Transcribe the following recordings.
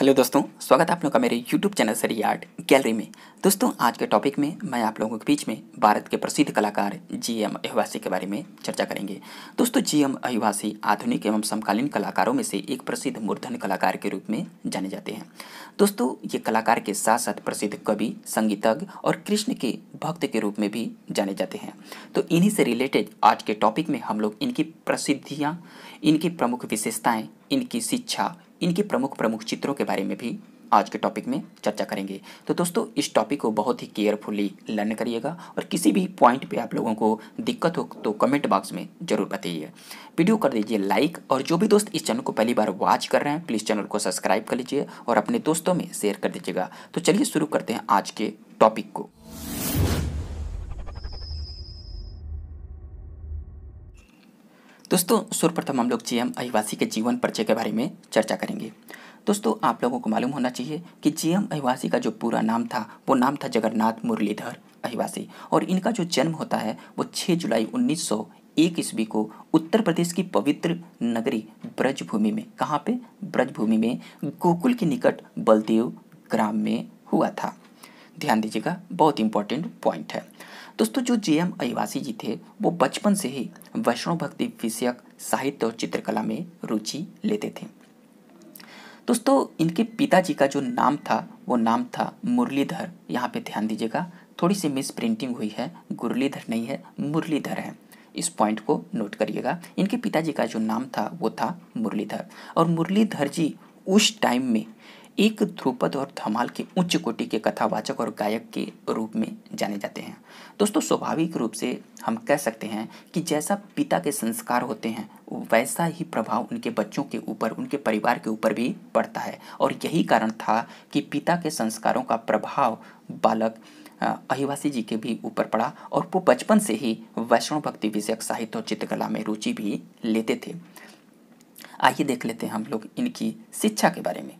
hello दोस्तों स्वागत है आप लोग का मेरे यूट्यूब चैनल सरी आर्ट गैलरी में दोस्तों आज के टॉपिक में मैं आप लोगों के बीच में भारत के प्रसिद्ध कलाकार जी एम अहिवासी के बारे में चर्चा करेंगे दोस्तों जी एम अहिवासी आधुनिक एवं समकालीन कलाकारों में से एक प्रसिद्ध मूर्धन कलाकार के रूप में जाने जाते हैं दोस्तों ये कलाकार के साथ साथ प्रसिद्ध कवि संगीतज्ञ और कृष्ण के भक्त के रूप में भी जाने जाते हैं तो इन्हीं से रिलेटेड आज के टॉपिक में हम लोग इनकी प्रसिद्धियाँ इनकी प्रमुख विशेषताएँ इनकी शिक्षा इनके प्रमुख प्रमुख चित्रों के बारे में भी आज के टॉपिक में चर्चा करेंगे तो दोस्तों इस टॉपिक को बहुत ही केयरफुली लर्न करिएगा और किसी भी पॉइंट पे आप लोगों को दिक्कत हो तो कमेंट बॉक्स में जरूर बताइए वीडियो कर दीजिए लाइक और जो भी दोस्त इस चैनल को पहली बार वॉच कर रहे हैं प्लीज़ चैनल को सब्सक्राइब कर लीजिए और अपने दोस्तों में शेयर कर दीजिएगा तो चलिए शुरू करते हैं आज के टॉपिक को दोस्तों सर्वप्रथम हम लोग जीएम अहिवासी के जीवन परिचय के बारे में चर्चा करेंगे दोस्तों आप लोगों को मालूम होना चाहिए कि जीएम अहिवासी का जो पूरा नाम था वो नाम था जगन्नाथ मुरलीधर अहिवासी और इनका जो जन्म होता है वो 6 जुलाई 1901 ईस्वी को उत्तर प्रदेश की पवित्र नगरी ब्रजभूमि में कहाँ पे ब्रजभूमि में गोकुल के निकट बलदेव ग्राम में हुआ था ध्यान दीजिएगा बहुत इंपॉर्टेंट पॉइंट है दोस्तों जो जे एम अयवासी जी थे वो बचपन से ही वैष्णव भक्ति विषयक साहित्य और चित्रकला में रुचि लेते थे दोस्तों इनके पिताजी का जो नाम था वो नाम था मुरलीधर यहाँ पे ध्यान दीजिएगा थोड़ी सी मिस प्रिंटिंग हुई है गुरलीधर नहीं है मुरलीधर है इस पॉइंट को नोट करिएगा इनके पिताजी का जो नाम था वो था मुरलीधर और मुरलीधर जी उस टाइम में एक ध्रुपद और धमाल के उच्च कोटि के कथावाचक और गायक के रूप में जाने जाते हैं दोस्तों स्वाभाविक रूप से हम कह सकते हैं कि जैसा पिता के संस्कार होते हैं वैसा ही प्रभाव उनके बच्चों के ऊपर उनके परिवार के ऊपर भी पड़ता है और यही कारण था कि पिता के संस्कारों का प्रभाव बालक अहिवासी जी के भी ऊपर पड़ा और वो बचपन से ही वैष्णव भक्ति विषयक साहित्य और चित्रकला में रुचि भी लेते थे आइए देख लेते हैं हम लोग इनकी शिक्षा के बारे में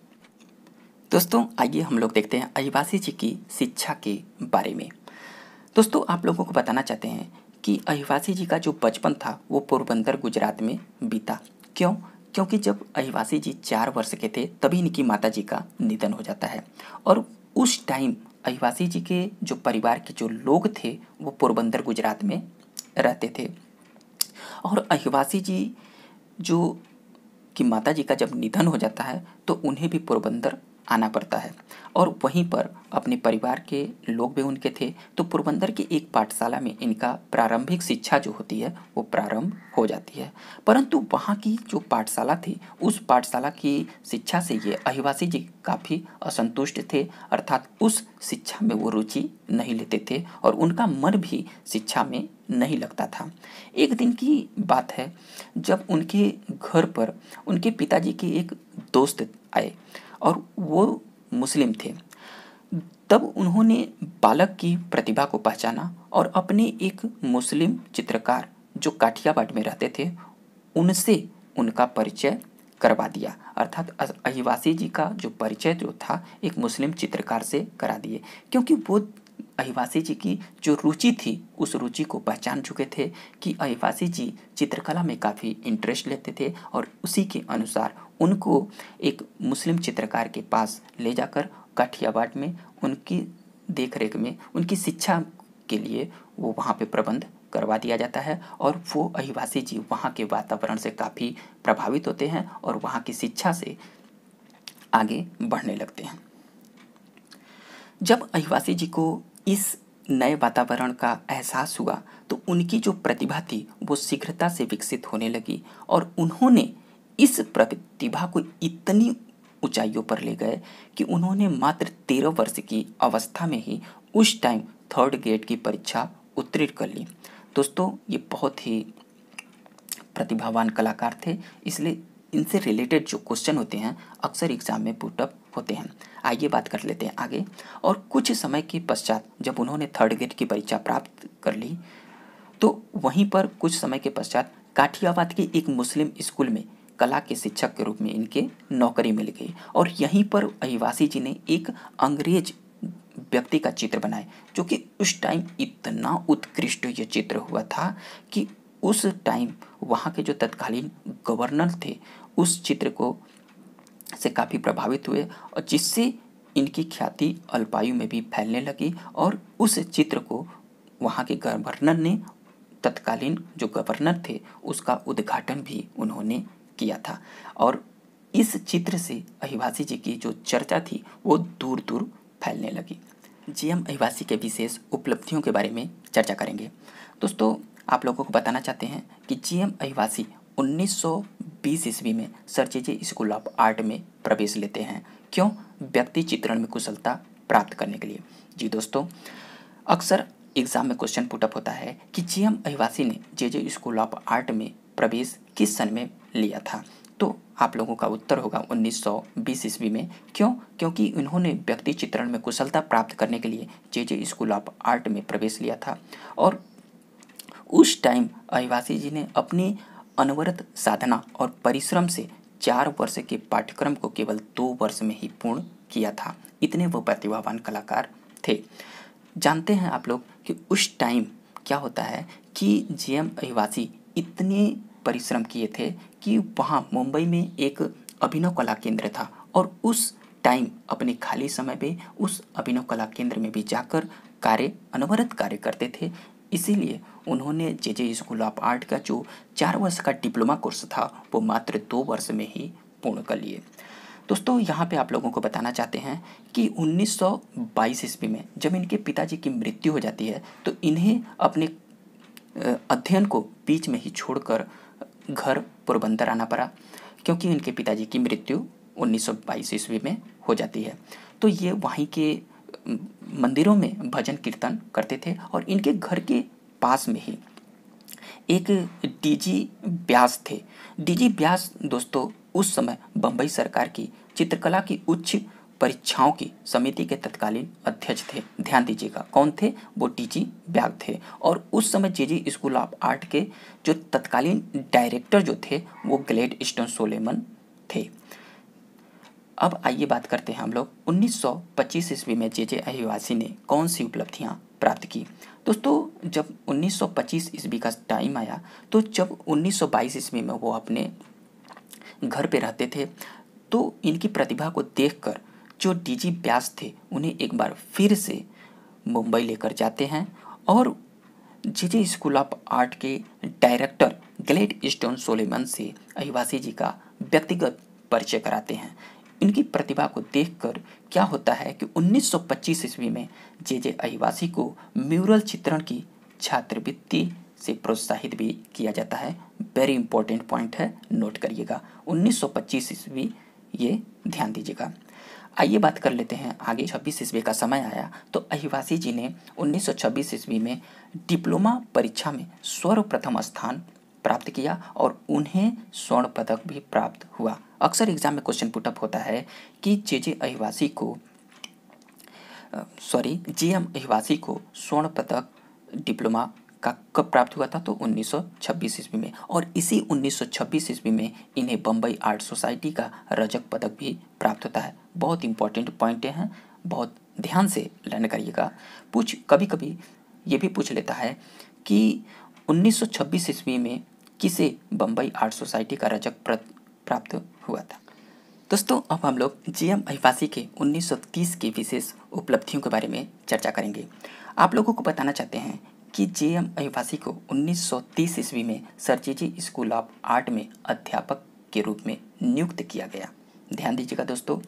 दोस्तों आइए हम लोग देखते हैं अहिवासी जी की शिक्षा के बारे में दोस्तों आप लोगों को बताना चाहते हैं कि अहिवासी जी का जो बचपन था वो पोरबंदर गुजरात में बीता क्यों क्योंकि जब अहिवासी जी चार वर्ष के थे तभी इनकी माता जी का निधन हो जाता है और उस टाइम अहिवासी जी के जो परिवार के जो लोग थे वो पोरबंदर गुजरात में रहते थे और अहिवासी जी जो कि माता जी का जब निधन हो जाता है तो उन्हें भी पोरबंदर आना पड़ता है और वहीं पर अपने परिवार के लोग भी उनके थे तो पुरबंदर की एक पाठशाला में इनका प्रारंभिक शिक्षा जो होती है वो प्रारंभ हो जाती है परंतु वहाँ की जो पाठशाला थी उस पाठशाला की शिक्षा से ये अहिवासी जी काफ़ी असंतुष्ट थे अर्थात उस शिक्षा में वो रुचि नहीं लेते थे और उनका मन भी शिक्षा में नहीं लगता था एक दिन की बात है जब उनके घर पर उनके पिताजी के एक दोस्त आए और वो मुस्लिम थे तब उन्होंने बालक की प्रतिभा को पहचाना और अपने एक मुस्लिम चित्रकार जो काठियावाड़ में रहते थे उनसे उनका परिचय करवा दिया अर्थात अहिवासी जी का जो परिचय जो था एक मुस्लिम चित्रकार से करा दिए क्योंकि वो अहिवासी जी की जो रुचि थी उस रुचि को पहचान चुके थे कि अहिवासी जी चित्रकला में काफ़ी इंटरेस्ट लेते थे और उसी के अनुसार उनको एक मुस्लिम चित्रकार के पास ले जाकर काठियावाड़ में उनकी देखरेख में उनकी शिक्षा के लिए वो वहाँ पे प्रबंध करवा दिया जाता है और वो अहिवासी जी वहाँ के वातावरण से काफ़ी प्रभावित होते हैं और वहाँ की शिक्षा से आगे बढ़ने लगते हैं जब अहिवासी जी को इस नए वातावरण का एहसास हुआ तो उनकी जो प्रतिभा थी वो शीघ्रता से विकसित होने लगी और उन्होंने इस प्रतिभा को इतनी ऊंचाइयों पर ले गए कि उन्होंने मात्र तेरह वर्ष की अवस्था में ही उस टाइम थर्ड ग्रेड की परीक्षा उत्तीर्ण कर ली दोस्तों ये बहुत ही प्रतिभावान कलाकार थे इसलिए इनसे रिलेटेड जो क्वेश्चन होते हैं अक्सर एग्जाम में पुटअप होते हैं आइए बात कर लेते हैं आगे और कुछ समय के पश्चात जब उन्होंने थर्ड ग्रेड की परीक्षा प्राप्त कर ली तो वहीं पर कुछ समय के पश्चात काठियाबाद के एक मुस्लिम स्कूल में कला के शिक्षक के रूप में इनके नौकरी मिल गई और यहीं पर अहिवासी जी ने एक अंग्रेज व्यक्ति का चित्र बनाया जो कि उस टाइम इतना उत्कृष्ट ये चित्र हुआ था कि उस टाइम वहाँ के जो तत्कालीन गवर्नर थे उस चित्र को से काफ़ी प्रभावित हुए और जिससे इनकी ख्याति अल्पायु में भी फैलने लगी और उस चित्र को वहाँ के गवर्नर ने तत्कालीन जो गवर्नर थे उसका उद्घाटन भी उन्होंने किया था और इस चित्र से अहिवासी जी की जो चर्चा थी वो दूर दूर फैलने लगी जी हम अहिवासी के विशेष उपलब्धियों के बारे में चर्चा करेंगे दोस्तों आप लोगों को बताना चाहते हैं कि जी एम अहिवासी 1920 ईस्वी में sir J school of art में प्रवेश लेते हैं क्यों व्यक्ति चित्रण में कुशलता प्राप्त करने के लिए जी दोस्तों अक्सर एग्जाम में क्वेश्चन पुटअप होता है कि जी एम अहिवासी ने J J school of art में प्रवेश किस सन में लिया था तो आप लोगों का उत्तर होगा 1920 ईस्वी में क्यों क्योंकि इन्होंने व्यक्ति चित्रण में कुशलता प्राप्त करने के लिए J J school of art में प्रवेश लिया था और उस टाइम अहिवासी जी ने अपनी अनवरत साधना और परिश्रम से चार वर्ष के पाठ्यक्रम को केवल दो वर्ष में ही पूर्ण किया था इतने वो प्रतिभावान कलाकार थे जानते हैं आप लोग कि उस टाइम क्या होता है कि जे एम अहिवासी इतने परिश्रम किए थे कि वहाँ मुंबई में एक अभिनव कला केंद्र था और उस टाइम अपने खाली समय पे उस अभिनव कला केंद्र में भी जाकर कार्य अनवरत कार्य करते थे इसीलिए उन्होंने J J school of art का जो चार वर्ष का डिप्लोमा कोर्स था वो मात्र दो वर्ष में ही पूर्ण कर लिए दोस्तों यहाँ पे आप लोगों को बताना चाहते हैं कि 1922 ईस्वी में जब इनके पिताजी की मृत्यु हो जाती है तो इन्हें अपने अध्ययन को बीच में ही छोड़कर घर पोरबंदर आना पड़ा क्योंकि इनके पिताजी की मृत्यु 1922 ईस्वी में हो जाती है तो ये वहीं के मंदिरों में भजन कीर्तन करते थे और इनके घर के पास में ही एक डीजी ब्यास थे डीजी ब्यास दोस्तों उस समय बम्बई सरकार की चित्रकला की उच्च परीक्षाओं की समिति के तत्कालीन अध्यक्ष थे ध्यान दीजिएगा कौन थे वो जी ब्याग थे और उस समय J ji school of art के जो तत्कालीन डायरेक्टर जो थे वो ग्लेड स्टोन सोलेमन थे अब आइए बात करते हैं हम लोग 1925 ईस्वी में जे जे अहिवासी ने कौन सी उपलब्धियाँ प्राप्त की दोस्तों जब 1925 ईस्वी का टाइम आया तो जब 1922 ईस्वी में वो अपने घर पे रहते थे तो इनकी प्रतिभा को देखकर जो डीजी व्यास थे उन्हें एक बार फिर से मुंबई लेकर जाते हैं और J J school of art के डायरेक्टर ग्लेट स्टोन सोलेमन से अहिवासी जी का व्यक्तिगत परिचय कराते हैं इनकी प्रतिभा को देखकर क्या होता है कि 1925 ईस्वी में जे जे अहिवासी को म्यूरल चित्रण की छात्रवृत्ति से प्रोत्साहित भी किया जाता है वेरी इंपॉर्टेंट पॉइंट है नोट करिएगा 1925 ईस्वी ये ध्यान दीजिएगा आइए बात कर लेते हैं आगे छब्बीस ईस्वी का समय आया तो अहिवासी जी ने 1926 ईस्वी में डिप्लोमा परीक्षा में सर्वप्रथम स्थान प्राप्त किया और उन्हें स्वर्ण पदक भी प्राप्त हुआ अक्सर एग्जाम में क्वेश्चन पुटअप होता है कि जे जे अहिवासी को सॉरी जे एम अहिवासी को स्वर्ण पदक डिप्लोमा का कब प्राप्त हुआ था तो 1926 ईस्वी में और इसी 1926 ईस्वी में इन्हें बम्बई आर्ट सोसाइटी का रजक पदक भी प्राप्त होता है बहुत इंपॉर्टेंट पॉइंट हैं बहुत ध्यान से लर्न करिएगा पूछ कभी कभी ये भी पूछ लेता है कि 1926 ईस्वी में किसे बम्बई आर्ट सोसाइटी का रजक प्राप्त हुआ था दोस्तों अब हम लोग जी एम अहिवासी के 1930 की विशेष उपलब्धियों के बारे में चर्चा करेंगे आप लोगों को बताना चाहते हैं कि जे एम अहिवासी को 1930 ईस्वी में सरजीजी स्कूल ऑफ आर्ट में अध्यापक के रूप में नियुक्त किया गया ध्यान दीजिएगा दोस्तों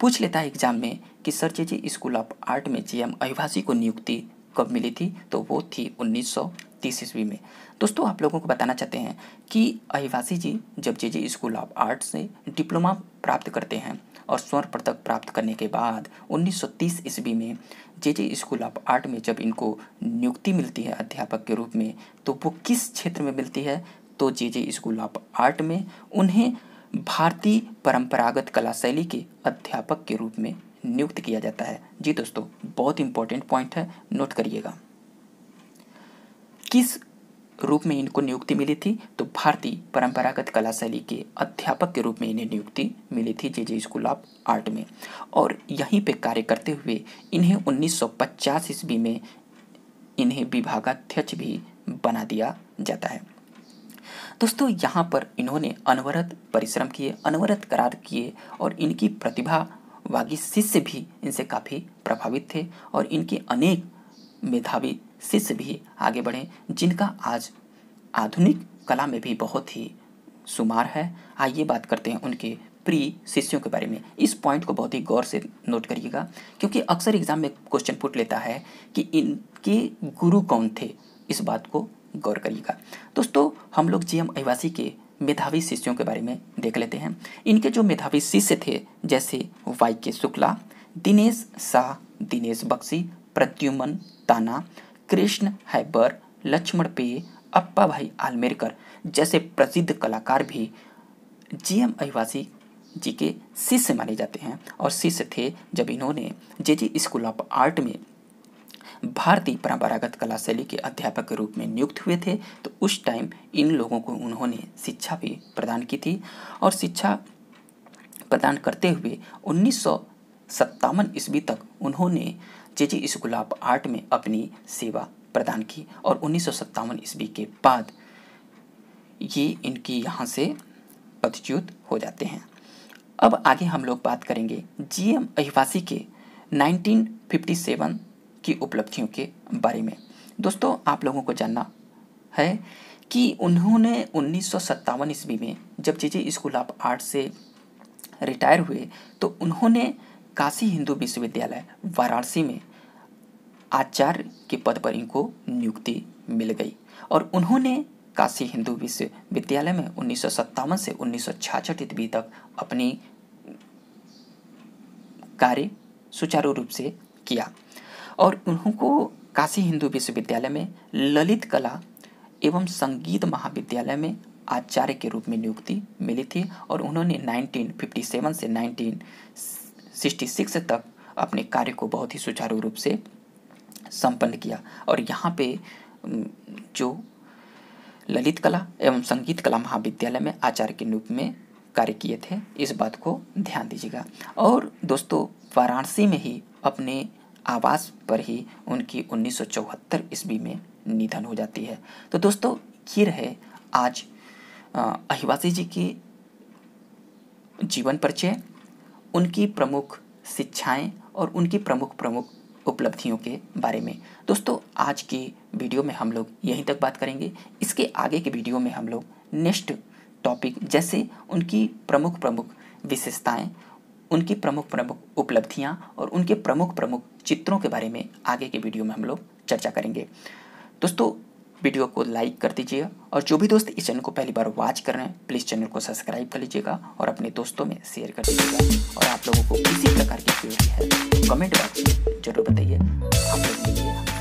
पूछ लेता है एग्जाम में कि सरजीजी स्कूल ऑफ आर्ट में जे एम अहिवासी को नियुक्ति कब मिली थी तो वो थी 1930 तीस ईस्वी में दोस्तों आप लोगों को बताना चाहते हैं कि अहिवासी जी जब J J school of art से डिप्लोमा प्राप्त करते हैं और स्वर्ण पदक प्राप्त करने के बाद 1930 ईस्वी में J J school of art में जब इनको नियुक्ति मिलती है अध्यापक के रूप में तो वो किस क्षेत्र में मिलती है तो J J school of art में उन्हें भारतीय परंपरागत कला शैली के अध्यापक के रूप में नियुक्त किया जाता है जी दोस्तों बहुत इंपॉर्टेंट पॉइंट है नोट करिएगा किस रूप में इनको नियुक्ति मिली थी तो भारतीय परंपरागत कला शैली के अध्यापक के रूप में इन्हें नियुक्ति मिली थी J J school of art में और यहीं पे कार्य करते हुए इन्हें 1950 ईस्वी में इन्हें विभागाध्यक्ष भी बना दिया जाता है दोस्तों यहाँ पर इन्होंने अनवरत परिश्रम किए अनवरत करार किए और इनकी प्रतिभा वागी शिष्य भी इनसे काफ़ी प्रभावित थे और इनके अनेक मेधावी शिष्य भी आगे बढ़े जिनका आज आधुनिक कला में भी बहुत ही शुमार है आइए बात करते हैं उनके प्री शिष्यों के बारे में इस पॉइंट को बहुत ही गौर से नोट करिएगा क्योंकि अक्सर एग्जाम में क्वेश्चन पूछ लेता है कि इनके गुरु कौन थे इस बात को गौर करिएगा दोस्तों हम लोग जी एम अहिवासी के मेधावी शिष्यों के बारे में देख लेते हैं इनके जो मेधावी शिष्य थे जैसे वाई के शुक्ला दिनेश शाह दिनेश बख्शी प्रद्युमन ताना कृष्ण हैबर लक्ष्मण पे अप्पा भाई आलमेरकर जैसे प्रसिद्ध कलाकार भी जी एम अहिवासी जी के शिष्य माने जाते हैं और शिष्य थे जब इन्होंने J ji school of art में भारतीय परंपरागत कला शैली के अध्यापक के रूप में नियुक्त हुए थे तो उस टाइम इन लोगों को उन्होंने शिक्षा भी प्रदान की थी और शिक्षा प्रदान करते हुए उन्नीस सौ ईस्वी तक उन्होंने जे जे इस गुलाब आर्ट में अपनी सेवा प्रदान की और उन्नीस सौ सत्तावन ईस्वी के बाद ये इनकी यहाँ से पदच्युत हो जाते हैं अब आगे हम लोग बात करेंगे जी एम अहिवासी के 1957 की उपलब्धियों के बारे में दोस्तों आप लोगों को जानना है कि उन्होंने उन्नीस सौ ईस्वी में जब J J school of art से रिटायर हुए तो उन्होंने काशी हिंदू विश्वविद्यालय वाराणसी में आचार्य के पद पर इनको नियुक्ति मिल गई और उन्होंने काशी हिंदू विश्वविद्यालय में उन्नीस से उन्नीस ईस्वी तक अपनी कार्य सुचारू रूप से किया और उनको काशी हिंदू विश्वविद्यालय में ललित कला एवं संगीत महाविद्यालय में आचार्य के रूप में नियुक्ति मिली थी और उन्होंने 1957 से सिक्स तक अपने कार्य को बहुत ही सुचारू रूप से संपन्न किया और यहाँ पे जो ललित कला एवं संगीत कला महाविद्यालय में आचार्य के रूप में कार्य किए थे इस बात को ध्यान दीजिएगा और दोस्तों वाराणसी में ही अपने आवास पर ही उनकी 1974 ईस्वी में निधन हो जाती है तो दोस्तों ये रहे आज अहिवासी जी की जीवन परिचय उनकी प्रमुख शिक्षाएं और उनकी प्रमुख प्रमुख उपलब्धियों के बारे में दोस्तों आज के वीडियो में हम लोग यहीं तक बात करेंगे इसके आगे के वीडियो में हम लोग नेक्स्ट टॉपिक जैसे उनकी प्रमुख प्रमुख विशेषताएं उनकी प्रमुख प्रमुख उपलब्धियां और उनके प्रमुख प्रमुख चित्रों के बारे में आगे के वीडियो में हम लोग चर्चा करेंगे दोस्तों वीडियो को लाइक कर दीजिएगा और जो भी दोस्त इस चैनल को पहली बार वॉच कर रहे हैं प्लीज़ चैनल को सब्सक्राइब कर लीजिएगा और अपने दोस्तों में शेयर कर दीजिएगा और आप लोगों को किसी प्रकार की क्यूरी है कमेंट बॉक्स में जरूर बताइए आप लोग